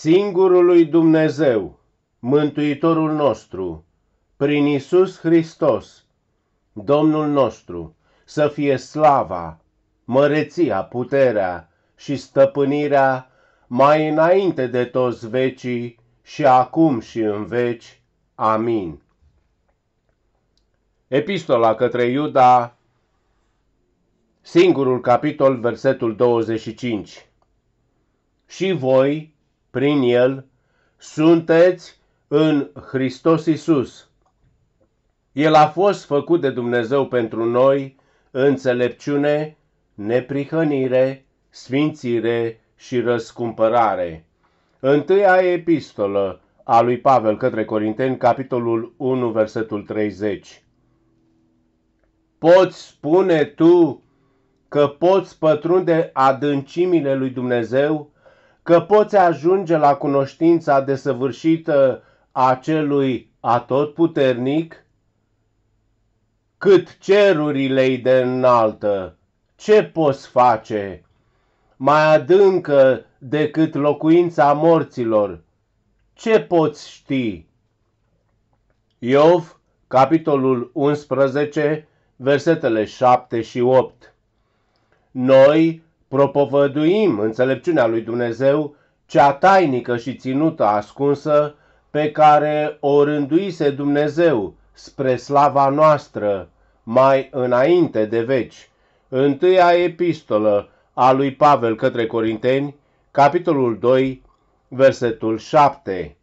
singurului Dumnezeu, Mântuitorul nostru, prin Isus Hristos, Domnul nostru, să fie slava, măreția, puterea și stăpânirea mai înainte de toți vecii și acum și în veci. Amin. Epistola către Iuda, singurul capitol, versetul 25. Și voi, prin El, sunteți în Hristos Isus. El a fost făcut de Dumnezeu pentru noi înțelepciune, neprihănire, sfințire și răscumpărare. Întâia epistolă a lui Pavel către Corinteni, capitolul 1, versetul 30. Poți spune tu că poți pătrunde adâncimile lui Dumnezeu că poți ajunge la cunoștința desăvârșită a celui atotputernic? Cât cerurile-i de înaltă, ce poți face? Mai adâncă decât locuința morților, ce poți ști? Iov, capitolul 11, versetele 7 și 8 Noi, propovăduim înțelepciunea lui Dumnezeu, cea tainică și ținută ascunsă, pe care o rânduise Dumnezeu spre slava noastră mai înainte de veci. Întâia epistolă a lui Pavel către Corinteni, capitolul 2, versetul 7.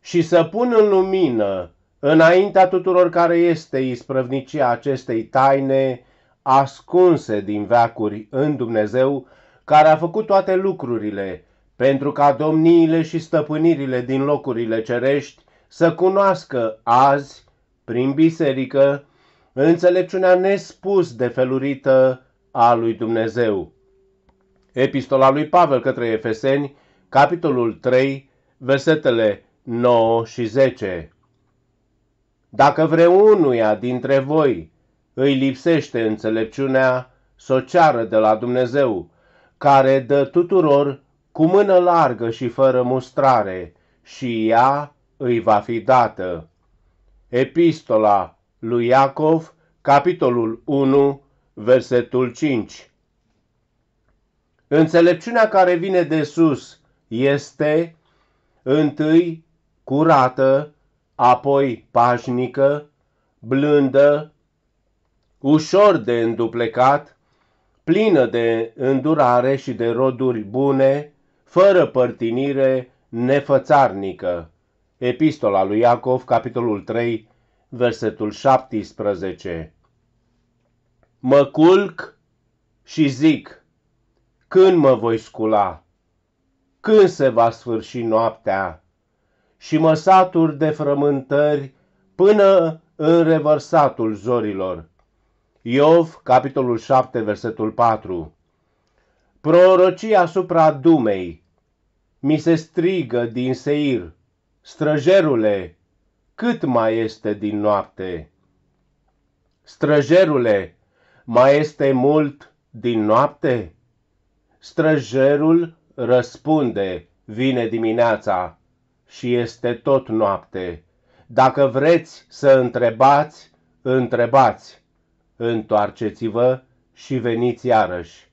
Și să pun în lumină, înaintea tuturor care este isprăvnicia acestei taine, ascunse din veacuri în Dumnezeu, care a făcut toate lucrurile, pentru ca domniile și stăpânirile din locurile cerești să cunoască azi, prin biserică, înțelepciunea nespus de felurită a lui Dumnezeu. Epistola lui Pavel către Efeseni, capitolul 3, versetele 9 și 10. Dacă vreunuia dintre voi îi lipsește înțelepciunea socială de la Dumnezeu, care dă tuturor cu mână largă și fără mustrare, și ea îi va fi dată. Epistola lui Iacov, capitolul 1, versetul 5 Înțelepciunea care vine de sus este întâi curată, apoi pașnică, blândă, ușor de înduplecat, plină de îndurare și de roduri bune, fără părtinire nefățarnică. Epistola lui Iacov, capitolul 3, versetul 17. Mă culc și zic, când mă voi scula? Când se va sfârși noaptea? Și mă satur de frământări până în revărsatul zorilor. Iov, capitolul 7, versetul 4 Prorocia asupra Dumei Mi se strigă din Seir, străjerule, cât mai este din noapte? Străjerule, mai este mult din noapte? Străjerul răspunde, vine dimineața și este tot noapte. Dacă vreți să întrebați, întrebați întoarceți-vă și veniți iarăși.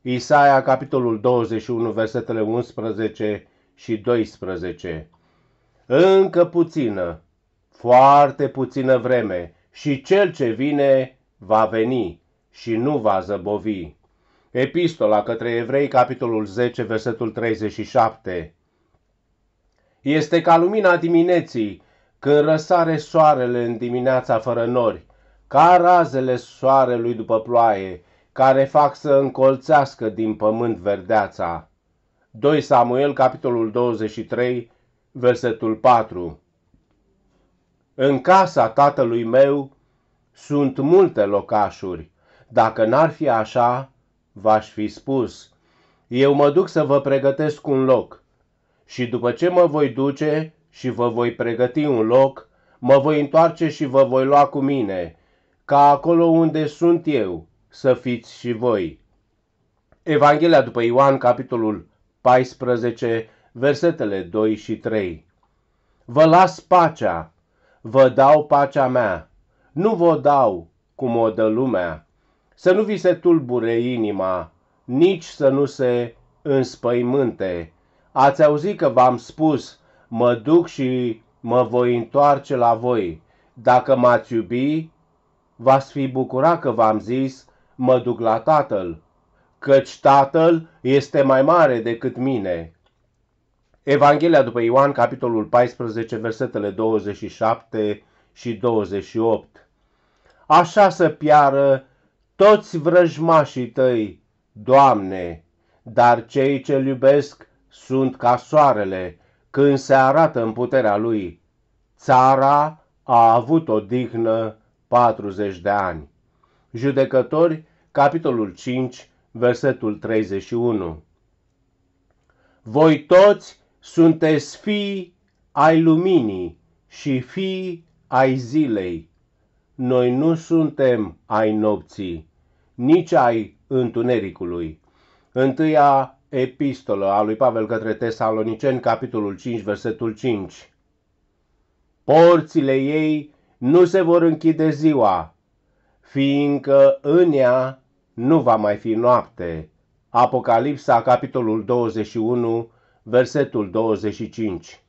Isaia, capitolul 21, versetele 11 și 12. Încă puțină, foarte puțină vreme și cel ce vine va veni și nu va zăbovi. Epistola către Evrei, capitolul 10, versetul 37. Este ca lumina dimineții, când răsare soarele în dimineața fără nori, ca razele soarelui după ploaie, care fac să încolțească din pământ verdeața. 2 Samuel, capitolul 23, versetul 4 În casa tatălui meu sunt multe locașuri. Dacă n-ar fi așa, v-aș fi spus. Eu mă duc să vă pregătesc un loc. Și după ce mă voi duce și vă voi pregăti un loc, mă voi întoarce și vă voi lua cu mine – ca acolo unde sunt eu să fiți și voi. Evanghelia după Ioan, capitolul 14, versetele 2 și 3. Vă las pacea, vă dau pacea mea, nu vă dau cum o dă lumea, să nu vi se tulbure inima, nici să nu se înspăimânte. Ați auzit că v-am spus, mă duc și mă voi întoarce la voi. Dacă m-ați iubi, v-ați fi bucura că v-am zis, mă duc la tatăl, căci tatăl este mai mare decât mine. Evanghelia după Ioan, capitolul 14, versetele 27 și 28. Așa să piară toți vrăjmașii tăi, Doamne, dar cei ce iubesc sunt ca soarele, când se arată în puterea lui. Țara a avut o dignă 40 de ani. Judecători, capitolul 5, versetul 31. Voi toți sunteți fii ai luminii și fii ai zilei. Noi nu suntem ai nopții, nici ai întunericului. Întâia epistolă a lui Pavel către Tesaloniceni, capitolul 5, versetul 5. Porțile ei nu se vor închide ziua, fiindcă în ea nu va mai fi noapte. Apocalipsa, capitolul 21, versetul 25.